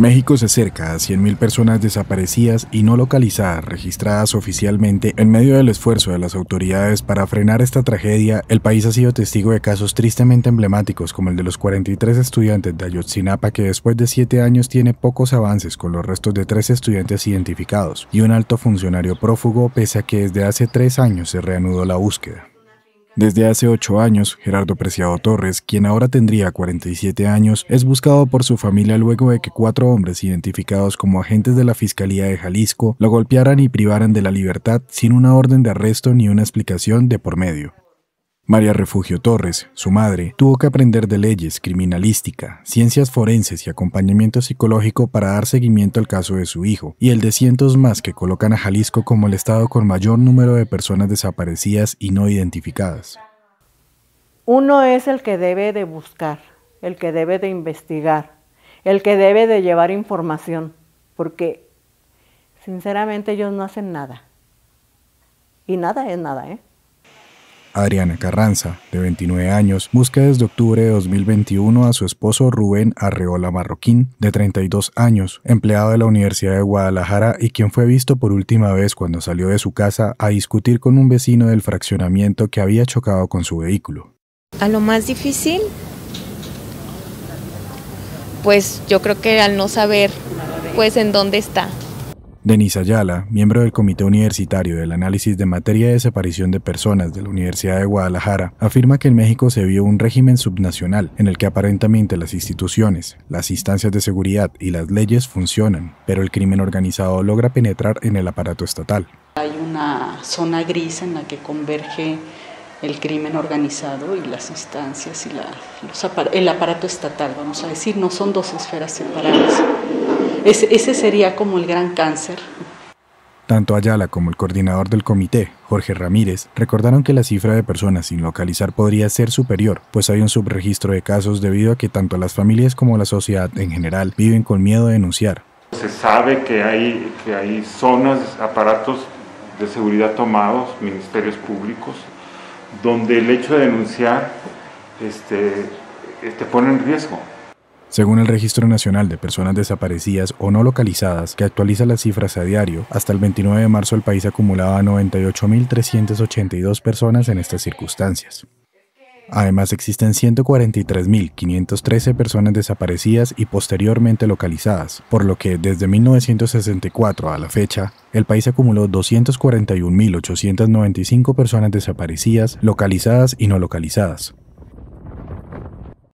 México se acerca a 100.000 personas desaparecidas y no localizadas registradas oficialmente. En medio del esfuerzo de las autoridades para frenar esta tragedia, el país ha sido testigo de casos tristemente emblemáticos como el de los 43 estudiantes de Ayotzinapa que después de 7 años tiene pocos avances con los restos de 3 estudiantes identificados y un alto funcionario prófugo pese a que desde hace 3 años se reanudó la búsqueda. Desde hace ocho años, Gerardo Preciado Torres, quien ahora tendría 47 años, es buscado por su familia luego de que cuatro hombres identificados como agentes de la Fiscalía de Jalisco lo golpearan y privaran de la libertad sin una orden de arresto ni una explicación de por medio. María Refugio Torres, su madre, tuvo que aprender de leyes, criminalística, ciencias forenses y acompañamiento psicológico para dar seguimiento al caso de su hijo y el de cientos más que colocan a Jalisco como el estado con mayor número de personas desaparecidas y no identificadas. Uno es el que debe de buscar, el que debe de investigar, el que debe de llevar información, porque sinceramente ellos no hacen nada. Y nada es nada, ¿eh? Adriana Carranza, de 29 años, busca desde octubre de 2021 a su esposo Rubén Arreola Marroquín, de 32 años, empleado de la Universidad de Guadalajara y quien fue visto por última vez cuando salió de su casa a discutir con un vecino del fraccionamiento que había chocado con su vehículo. A lo más difícil, pues yo creo que al no saber, pues en dónde está, Denise Ayala, miembro del Comité Universitario del Análisis de Materia de Desaparición de Personas de la Universidad de Guadalajara, afirma que en México se vio un régimen subnacional en el que aparentemente las instituciones, las instancias de seguridad y las leyes funcionan, pero el crimen organizado logra penetrar en el aparato estatal. Hay una zona gris en la que converge el crimen organizado y las instancias y el aparato estatal, vamos a decir, no son dos esferas separadas. Ese, sería como el gran cáncer. Tanto Ayala como el coordinador del comité, Jorge Ramírez, recordaron que la cifra de personas sin localizar podría ser superior, pues hay un subregistro de casos debido a que tanto las familias como la sociedad en general viven con miedo a denunciar. Se sabe que hay, que hay zonas, aparatos de seguridad tomados, ministerios públicos, donde el hecho de denunciar este, eh, te pone en riesgo. Según el Registro Nacional de Personas Desaparecidas o No Localizadas, que actualiza las cifras a diario, hasta el 29 de marzo el país acumulaba 98.382 personas en estas circunstancias. Además, existen 143.513 personas desaparecidas y posteriormente localizadas, por lo que desde 1964 a la fecha, el país acumuló 241.895 personas desaparecidas, localizadas y no localizadas,